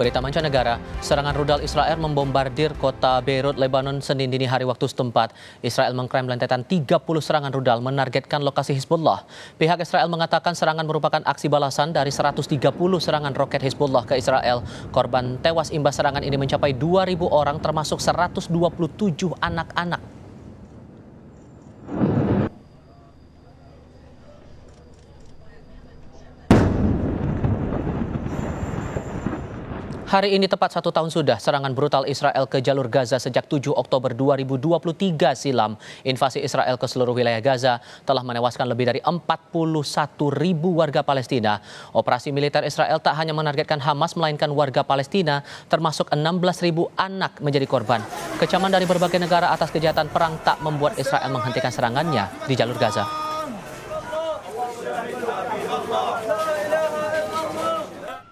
Berita mancanegara, serangan rudal Israel membombardir kota Beirut, Lebanon, Senin dini hari waktu setempat. Israel mengklaim lentetan 30 serangan rudal menargetkan lokasi Hizbullah. Pihak Israel mengatakan serangan merupakan aksi balasan dari 130 serangan roket Hizbullah ke Israel. Korban tewas imbas serangan ini mencapai 2.000 orang termasuk 127 anak-anak. Hari ini tepat satu tahun sudah serangan brutal Israel ke jalur Gaza sejak 7 Oktober 2023 silam. Invasi Israel ke seluruh wilayah Gaza telah menewaskan lebih dari 41 ribu warga Palestina. Operasi militer Israel tak hanya menargetkan Hamas, melainkan warga Palestina termasuk 16 ribu anak menjadi korban. Kecaman dari berbagai negara atas kejahatan perang tak membuat Israel menghentikan serangannya di jalur Gaza.